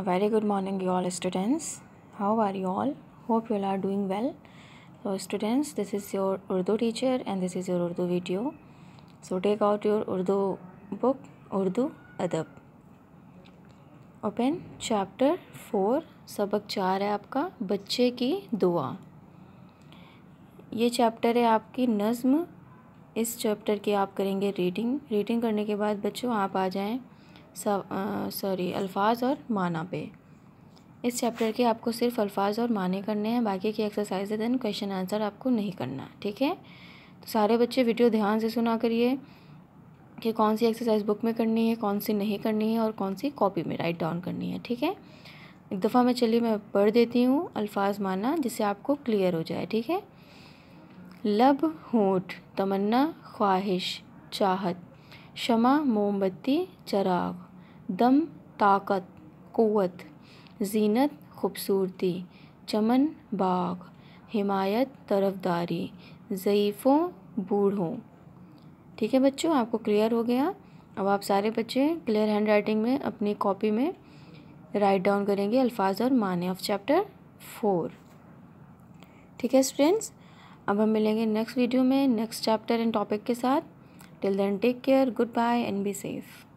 A very good morning you all students. How are you all? Hope you all are doing well. So students, this is your Urdu teacher and this is your Urdu video. So take out your Urdu book, Urdu Adab. open chapter 4 sabak 4 hai aapka बच्चे ki dua ye chapter hai aapki nazm इस chapter की आप करेंगे reading reading करने के बाद बच्चों आप आ जाएं सॉरी अल्फाज और माना पे इस चैप्टर के आपको सिर्फ अल्फाज और माने करने हैं बाकी की एक्सरसाइज देन क्वेश्चन आंसर आपको नहीं करना ठीक है तो सारे बच्चे वीडियो ध्यान से सुना करिए कि कौन सी एक्सरसाइज बुक में करनी है कौन सी नहीं करनी है और कौन सी कॉपी में राइट डाउन करनी है ठीक है एक दफ़ा मैं चलिए मैं पढ़ देती हूँ अल्फाज माना जिससे आपको क्लियर हो जाए ठीक है लब होठ तमन्ना ख्वाहिश चाहत शमा मोमबत्ती चराग दम ताकत क़ुव्वत ज़ीनत ख़ूबसूरती चमन बाग हिमायत तरफ़दारी ज़ईफ़ों बूढ़ों ठीक है बच्चों आपको क्लियर हो गया अब आप सारे बच्चे क्लियर हैंड राइटिंग में अपनी कॉपी में राइट डाउन करेंगे अल्फाज और माने ऑफ चैप्टर फोर ठीक है स्टूडेंट्स अब हम मिलेंगे नेक्स्ट वीडियो में नेक्स्ट चैप्टर एंड टॉपिक के साथ till then take care good bye and be safe